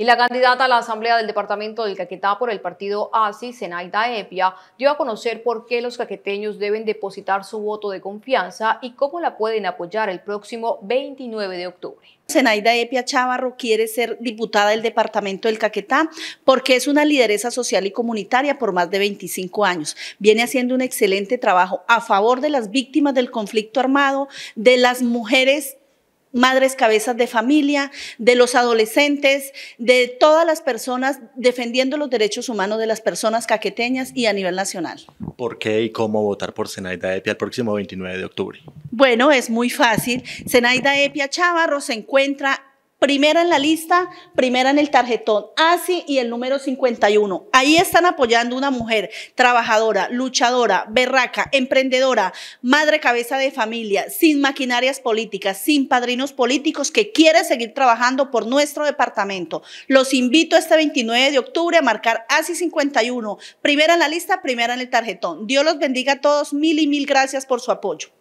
Y la candidata a la Asamblea del Departamento del Caquetá por el partido ASI, Zenaida Epia, dio a conocer por qué los caqueteños deben depositar su voto de confianza y cómo la pueden apoyar el próximo 29 de octubre. Senaida Epia chavarro quiere ser diputada del departamento del Caquetá porque es una lideresa social y comunitaria por más de 25 años. Viene haciendo un excelente trabajo a favor de las víctimas del conflicto armado, de las mujeres madres cabezas de familia, de los adolescentes, de todas las personas defendiendo los derechos humanos de las personas caqueteñas y a nivel nacional. ¿Por qué y cómo votar por Senaida Epia el próximo 29 de octubre? Bueno, es muy fácil. Senaida Epia Chavarro se encuentra primera en la lista, primera en el tarjetón, así y el número 51. Ahí están apoyando una mujer trabajadora, luchadora, berraca, emprendedora, madre cabeza de familia, sin maquinarias políticas, sin padrinos políticos que quiere seguir trabajando por nuestro departamento. Los invito este 29 de octubre a marcar así 51, primera en la lista, primera en el tarjetón. Dios los bendiga a todos, mil y mil gracias por su apoyo.